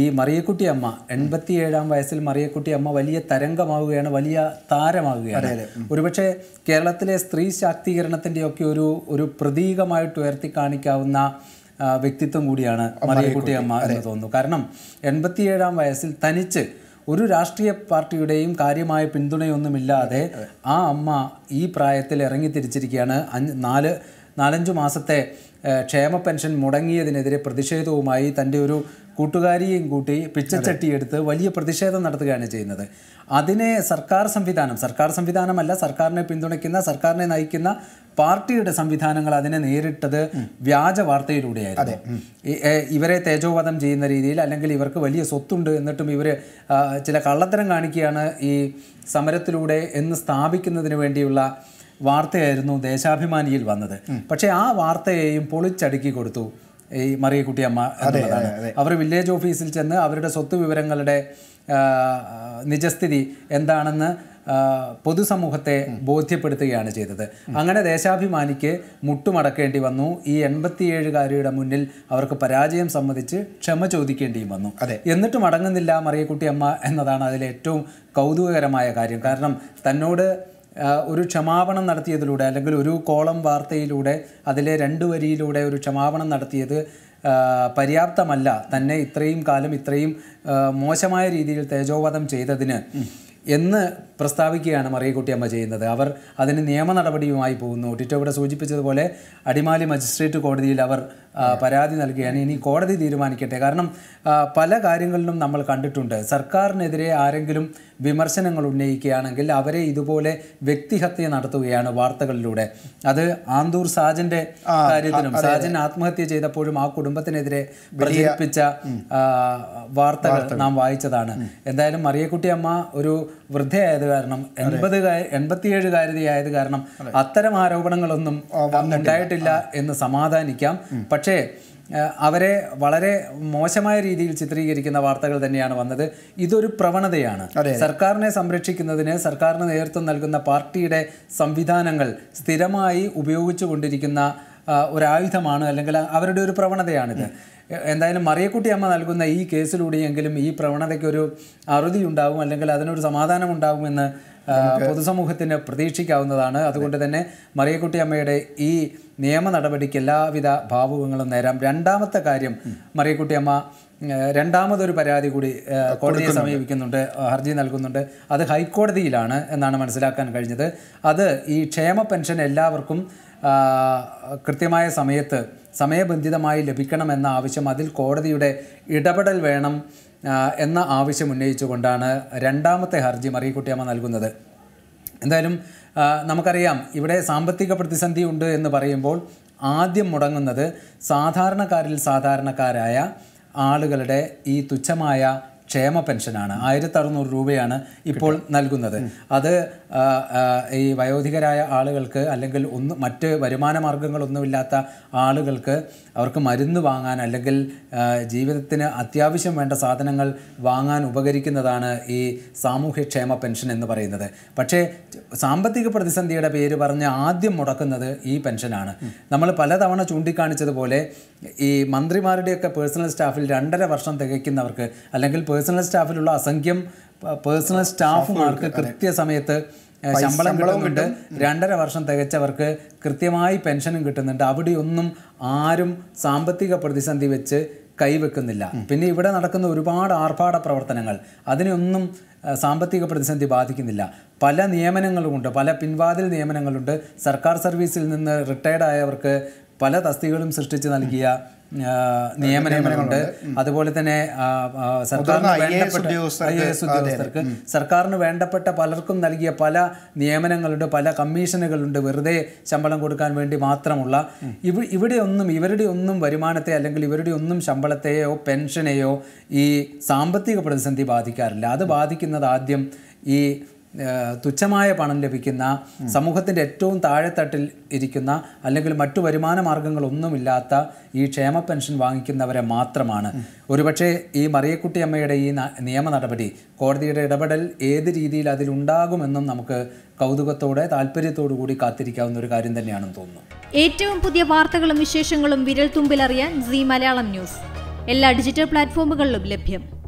ഈ മറിയക്കുട്ടി അമ്മ ഏഴാം വയസ്സിൽ മറിയക്കുട്ടി അമ്മ വലിയ തരംഗമാവുകയാണ് വലിയ താരമാവുകയാണ് ഒരുപക്ഷെ കേരളത്തിലെ സ്ത്രീ ഒക്കെ ഒരു ഒരു പ്രതീകമായിട്ട് ഉയർത്തി കാണിക്കാവുന്ന വ്യക്തിത്വം കൂടിയാണ് മറിയക്കുട്ടി അമ്മ എന്ന് തോന്നുന്നു കാരണം എൺപത്തിയേഴാം വയസ്സിൽ തനിച്ച് ഒരു രാഷ്ട്രീയ പാർട്ടിയുടെയും കാര്യമായ പിന്തുണയൊന്നുമില്ലാതെ ആ അമ്മ ഈ പ്രായത്തിൽ ഇറങ്ങി തിരിച്ചിരിക്കുകയാണ് നാല് നാലഞ്ച് മാസത്തെ ക്ഷേമ പെൻഷൻ മുടങ്ങിയതിനെതിരെ പ്രതിഷേധവുമായി തൻ്റെ ഒരു കൂട്ടുകാരിയെയും കൂട്ടി പിച്ചച്ചട്ടിയെടുത്ത് വലിയ പ്രതിഷേധം നടത്തുകയാണ് ചെയ്യുന്നത് അതിനെ സർക്കാർ സംവിധാനം സർക്കാർ സംവിധാനമല്ല സർക്കാരിനെ പിന്തുണയ്ക്കുന്ന സർക്കാരിനെ നയിക്കുന്ന പാർട്ടിയുടെ സംവിധാനങ്ങൾ അതിനെ നേരിട്ടത് വ്യാജ വാർത്തയിലൂടെയായിരുന്നു ഇവരെ തേജോവധം ചെയ്യുന്ന രീതിയിൽ അല്ലെങ്കിൽ ഇവർക്ക് വലിയ സ്വത്തുണ്ട് എന്നിട്ടും ഇവർ ചില കള്ളത്തരം കാണിക്കുകയാണ് ഈ സമരത്തിലൂടെ എന്ന് സ്ഥാപിക്കുന്നതിന് വേണ്ടിയുള്ള വാർത്തയായിരുന്നു ദേശാഭിമാനിയിൽ വന്നത് പക്ഷേ ആ വാർത്തയെയും പൊളിച്ചടുക്കി കൊടുത്തു ഈ മറിയക്കുട്ടിയമ്മ എന്നുള്ളതാണ് അവർ വില്ലേജ് ഓഫീസിൽ ചെന്ന് അവരുടെ സ്വത്ത് വിവരങ്ങളുടെ നിജസ്ഥിതി എന്താണെന്ന് പൊതുസമൂഹത്തെ ബോധ്യപ്പെടുത്തുകയാണ് ചെയ്തത് അങ്ങനെ ദേശാഭിമാനിക്ക് മുട്ടുമടക്കേണ്ടി വന്നു ഈ എൺപത്തിയേഴുകാരിയുടെ മുന്നിൽ അവർക്ക് പരാജയം സമ്മതിച്ച് ക്ഷമ ചോദിക്കേണ്ടിയും വന്നു അതെ എന്നിട്ടും മറിയക്കുട്ടി മറിയക്കുട്ടിയമ്മ എന്നതാണ് അതിലെ ഏറ്റവും കൗതുകകരമായ കാര്യം കാരണം തന്നോട് ഒരു ക്ഷമാപണം നടത്തിയതിലൂടെ അല്ലെങ്കിൽ ഒരു കോളം വാർത്തയിലൂടെ അതിലെ രണ്ട് വരിയിലൂടെ ഒരു ക്ഷമാപണം നടത്തിയത് പര്യാപ്തമല്ല തന്നെ ഇത്രയും കാലം ഇത്രയും മോശമായ രീതിയിൽ തേജോവധം ചെയ്തതിന് എന്ന് പ്രസ്താവിക്കുകയാണ് മറിയക്കുട്ടിയമ്മ ചെയ്യുന്നത് അവർ അതിന് നിയമ നടപടിയുമായി പോകുന്നു ടിറ്റോ ഇവിടെ സൂചിപ്പിച്ചതുപോലെ അടിമാലി മജിസ്ട്രേറ്റ് കോടതിയിൽ അവർ പരാതി നൽകുകയാണ് ഇനി കോടതി തീരുമാനിക്കട്ടെ കാരണം പല കാര്യങ്ങളിലും നമ്മൾ കണ്ടിട്ടുണ്ട് സർക്കാരിനെതിരെ ആരെങ്കിലും വിമർശനങ്ങൾ ഉന്നയിക്കുകയാണെങ്കിൽ അവരെ ഇതുപോലെ വ്യക്തിഹത്യ നടത്തുകയാണ് വാർത്തകളിലൂടെ അത് ആന്തൂർ സാജന്റെ കാര്യത്തിലും സാജൻ ആത്മഹത്യ ചെയ്തപ്പോഴും ആ കുടുംബത്തിനെതിരെ പ്രചരിപ്പിച്ച വാർത്തകൾ നാം വായിച്ചതാണ് എന്തായാലും മറിയക്കുട്ടി അമ്മ ഒരു വൃദ്ധയായത് കാരണം എൺപത് എൺപത്തിയേഴ് കാരതിയായത് കാരണം അത്തരം ആരോപണങ്ങളൊന്നും ഉണ്ടായിട്ടില്ല എന്ന് സമാധാനിക്കാം പക്ഷേ അവരെ വളരെ മോശമായ രീതിയിൽ ചിത്രീകരിക്കുന്ന വാർത്തകൾ തന്നെയാണ് വന്നത് ഇതൊരു പ്രവണതയാണ് സർക്കാരിനെ സംരക്ഷിക്കുന്നതിന് സർക്കാരിന് നേതൃത്വം നൽകുന്ന പാർട്ടിയുടെ സംവിധാനങ്ങൾ സ്ഥിരമായി ഉപയോഗിച്ചു കൊണ്ടിരിക്കുന്ന ഒരായുധമാണ് അല്ലെങ്കിൽ അവരുടെ ഒരു പ്രവണതയാണിത് എന്തായാലും മറിയക്കുട്ടി അമ്മ നൽകുന്ന ഈ കേസിലൂടെയെങ്കിലും ഈ പ്രവണതയ്ക്കൊരു അറുതി ഉണ്ടാവും അല്ലെങ്കിൽ അതിനൊരു സമാധാനം ഉണ്ടാകുമെന്ന് പൊതുസമൂഹത്തിന് പ്രതീക്ഷിക്കാവുന്നതാണ് അതുകൊണ്ട് തന്നെ മറിയക്കുട്ടി അമ്മയുടെ ഈ നിയമ നടപടിക്ക് എല്ലാവിധ ഭാവുകങ്ങളും നേരാം രണ്ടാമത്തെ കാര്യം മറിയക്കുട്ടി അമ്മ രണ്ടാമതൊരു പരാതി കൂടി കോടതിയെ സമീപിക്കുന്നുണ്ട് ഹർജി നൽകുന്നുണ്ട് അത് ഹൈക്കോടതിയിലാണ് എന്നാണ് മനസ്സിലാക്കാൻ കഴിഞ്ഞത് അത് ഈ ക്ഷേമ പെൻഷൻ എല്ലാവർക്കും കൃത്യമായ സമയത്ത് സമയബന്ധിതമായി ലഭിക്കണമെന്ന ആവശ്യം അതിൽ കോടതിയുടെ ഇടപെടൽ വേണം എന്ന ആവശ്യം ഉന്നയിച്ചുകൊണ്ടാണ് രണ്ടാമത്തെ ഹർജി മറിയക്കുട്ടിയമ്മ നൽകുന്നത് എന്തായാലും നമുക്കറിയാം ഇവിടെ സാമ്പത്തിക പ്രതിസന്ധി ഉണ്ട് എന്ന് പറയുമ്പോൾ ആദ്യം മുടങ്ങുന്നത് സാധാരണക്കാരിൽ സാധാരണക്കാരായ ആളുകളുടെ ഈ തുച്ഛമായ ക്ഷേമ പെൻഷനാണ് ആയിരത്തി അറുന്നൂറ് രൂപയാണ് ഇപ്പോൾ നൽകുന്നത് അത് ഈ വയോധികരായ ആളുകൾക്ക് അല്ലെങ്കിൽ ഒന്ന് മറ്റ് വരുമാന മാർഗങ്ങളൊന്നുമില്ലാത്ത ആളുകൾക്ക് അവർക്ക് മരുന്ന് വാങ്ങാൻ അല്ലെങ്കിൽ ജീവിതത്തിന് അത്യാവശ്യം വേണ്ട സാധനങ്ങൾ വാങ്ങാൻ ഉപകരിക്കുന്നതാണ് ഈ സാമൂഹ്യക്ഷേമ പെൻഷൻ എന്ന് പറയുന്നത് പക്ഷേ സാമ്പത്തിക പ്രതിസന്ധിയുടെ പേര് പറഞ്ഞ് ആദ്യം മുടക്കുന്നത് ഈ പെൻഷനാണ് നമ്മൾ പലതവണ ചൂണ്ടിക്കാണിച്ചതുപോലെ ഈ മന്ത്രിമാരുടെയൊക്കെ പേഴ്സണൽ സ്റ്റാഫിൽ രണ്ടര വർഷം തികയ്ക്കുന്നവർക്ക് അല്ലെങ്കിൽ പേഴ്സണൽ സ്റ്റാഫിലുള്ള അസംഖ്യം പേഴ്സണൽ സ്റ്റാഫുമാർക്ക് കൃത്യസമയത്ത് ശമ്പളം കിട്ടുന്നുണ്ട് രണ്ടര വർഷം തികച്ചവർക്ക് കൃത്യമായി പെൻഷനും കിട്ടുന്നുണ്ട് അവിടെയൊന്നും ആരും സാമ്പത്തിക പ്രതിസന്ധി വെച്ച് കൈവെക്കുന്നില്ല പിന്നെ ഇവിടെ നടക്കുന്ന ഒരുപാട് ആർഭാട പ്രവർത്തനങ്ങൾ അതിനൊന്നും സാമ്പത്തിക പ്രതിസന്ധി ബാധിക്കുന്നില്ല പല നിയമനങ്ങളുമുണ്ട് പല പിൻവാതിൽ നിയമനങ്ങളുണ്ട് സർക്കാർ സർവീസിൽ നിന്ന് റിട്ടയർഡ് ആയവർക്ക് പല തസ്തികകളും സൃഷ്ടിച്ച് നൽകിയ നിയമനങ്ങളുണ്ട് അതുപോലെ തന്നെ സർക്കാരിന് ഉദ്യോഗസ്ഥർക്ക് സർക്കാരിന് വേണ്ടപ്പെട്ട പലർക്കും നൽകിയ പല നിയമനങ്ങളുണ്ട് പല കമ്മീഷനുകളുണ്ട് വെറുതെ ശമ്പളം കൊടുക്കാൻ വേണ്ടി മാത്രമുള്ള ഇവ ഇവിടെ ഒന്നും ഇവരുടെ ഒന്നും വരുമാനത്തെ അല്ലെങ്കിൽ ഇവരുടെ ഒന്നും ശമ്പളത്തെയോ പെൻഷനെയോ ഈ സാമ്പത്തിക പ്രതിസന്ധി ബാധിക്കാറില്ല അത് ബാധിക്കുന്നത് ആദ്യം ഈ തുച്ഛമായ പണം ലഭിക്കുന്ന സമൂഹത്തിൻ്റെ ഏറ്റവും താഴെത്തട്ടിൽ ഇരിക്കുന്ന അല്ലെങ്കിൽ മറ്റു വരുമാന മാർഗങ്ങളൊന്നുമില്ലാത്ത ഈ ക്ഷേമ പെൻഷൻ വാങ്ങിക്കുന്നവരെ മാത്രമാണ് ഒരുപക്ഷെ ഈ മറിയക്കുട്ടി അമ്മയുടെ ഈ നിയമ നടപടി കോടതിയുടെ ഇടപെടൽ ഏത് രീതിയിൽ അതിലുണ്ടാകുമെന്നും നമുക്ക് കൗതുകത്തോടെ താല്പര്യത്തോടു കൂടി കാത്തിരിക്കാവുന്ന ഒരു കാര്യം തന്നെയാണെന്ന് തോന്നുന്നു ഏറ്റവും പുതിയ വാർത്തകളും വിശേഷങ്ങളും വിരൽ തുമ്പിലറിയാൻ സി മലയാളം ന്യൂസ് എല്ലാ ഡിജിറ്റൽ പ്ലാറ്റ്ഫോമുകളിലും ലഭ്യം